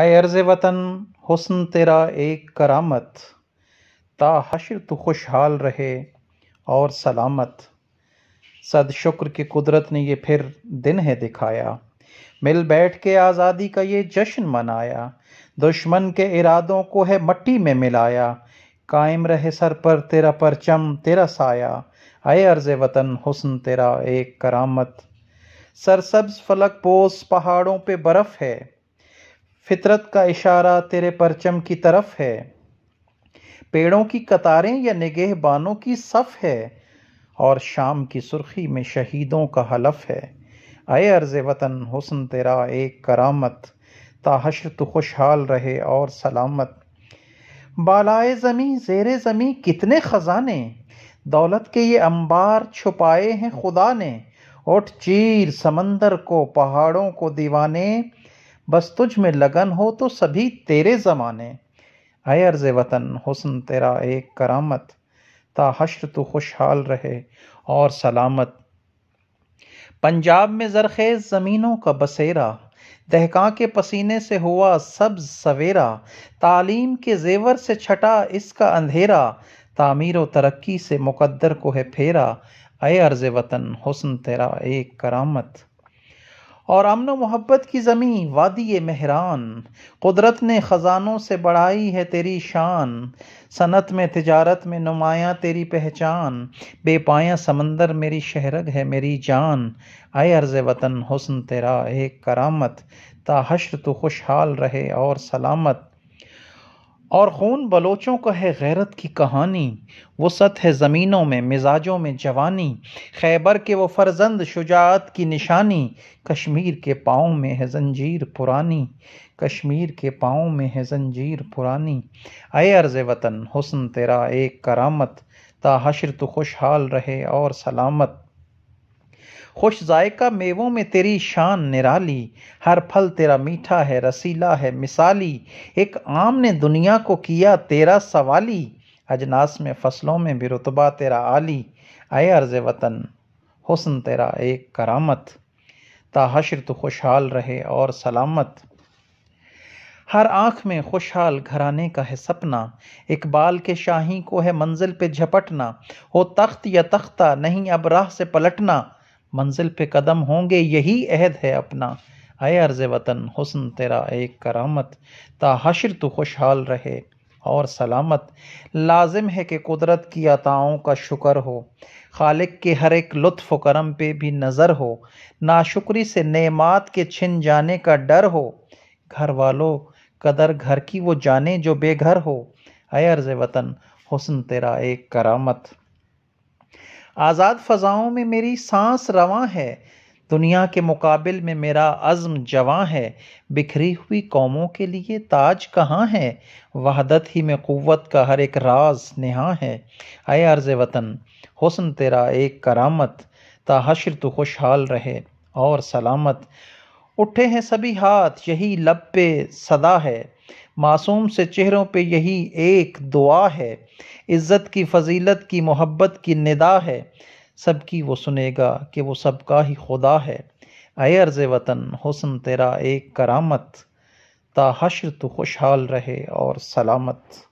आए अर्ज वतन हुसन तेरा एक करामत ता हशर तो खुशहाल रहे और सलामत सद शुक्र की कुदरत ने ये फिर दिन है दिखाया मिल बैठ के आज़ादी का ये जश्न मनाया दुश्मन के इरादों को है मट्टी में मिलाया कायम रहे सर पर तेरा परचम तेरा साया आए अर्ज वतन हुसन तेरा एक करामत सरसब्ज फलक पोस पहाड़ों पे बर्फ़ है फितरत का इशारा तेरे परचम की तरफ है पेड़ों की कतारें या निगेह बानों की सफ़ है और शाम की सुर्खी में शहीदों का हलफ है आए अर्ज़ वतन हुसन तेरा एक करामत ताहशर तो खुशहाल रहे और सलामत बालाए ज़मी जेर ज़मी कितने ख़जाने दौलत के ये अंबार छुपाए हैं खुदा ने उठ चीर समंदर को पहाड़ों को दीवाने बस तुझ में लगन हो तो सभी तेरे ज़माने आए अर्ज़ वतन हुसन तेरा एक करामत ता हश्र तो खुशहाल रहे और सलामत पंजाब में जरखेज़ ज़मीनों का बसेरा दहका के पसीने से हुआ सब सवेरा तालीम के जेवर से छटा इसका अंधेरा तामीर व तरक्की से मुकद्दर को है फेरा अय अर्ज़ वतन हुसन तेरा एक करामत और अमन मोहब्बत की ज़मीं वादी मेहरान कुदरत ने ख़जानों से बढ़ाई है तेरी शान सनत में तजारत में नुमाया तेरी पहचान बेपाया समंदर मेरी शहरग है मेरी जान आए अर्ज़ वतन हुसन तेरा एक करामत ता हश्र तो खुशहाल रहे और सलामत और खून बलोचों का है गैरत की कहानी वो सत है ज़मीनों में मिजाजों में जवानी खैबर के वो फर्जंद शुजात की निशानी कश्मीर के पाँव में है जंजीर पुरानी कश्मीर के पाँव में है जंजीर पुरानी अय अर्ज़ वतन हुसन तेरा एक करामत ता हशर तो खुशहाल रहे और सलामत खुश जायका मेवों में तेरी शान निराली हर फल तेरा मीठा है रसीला है मिसाली एक आम ने दुनिया को किया तेरा सवाली अजनास में फसलों में भी रुतबा तेरा आली आए अर्ज वतन हुसन तेरा एक करामत ताहशर तो खुशहाल रहे और सलामत हर आँख में खुशहाल घराने का है सपना इकबाल के शाही को है मंजिल पे झपटना हो तख्त या तख्ता नहीं अब राह से पलटना मंजिल पे कदम होंगे यही अहद है अपना आए अर्ज वतन हुसन तेरा एक करामत ताहशर तो खुशहाल रहे और सलामत लाजिम है कि कुदरत की अताओं का शुक्र हो खालिक के हर एक लुत्फ़ करम पे भी नज़र हो नाशुक्री से नेमात के छिन जाने का डर हो घर वालों कदर घर की वो जाने जो बेघर हो अय अर्ज वतन हुसन तेरा एक करामत आज़ाद फ़ज़ाओं में मेरी सांस रवा है दुनिया के मुकाबिल में मेरा अज़म जवां है बिखरी हुई कौमों के लिए ताज कहाँ है वहदत ही में क़वत का हर एक राज नहा है अय अर्ज़ वतन हुसन तेरा एक करामत ताहशर तो खुशहाल रहे और सलामत उठे हैं सभी हाथ यही लब पे सदा है मासूम से चेहरों पे यही एक दुआ है इज़्ज़त की फजीलत की मोहब्बत की निदा है सबकी वो सुनेगा कि वो सबका ही खुदा है आए अर्ज़ वतन हुसन तेरा एक करामत ता हश्र तो खुशहाल रहे और सलामत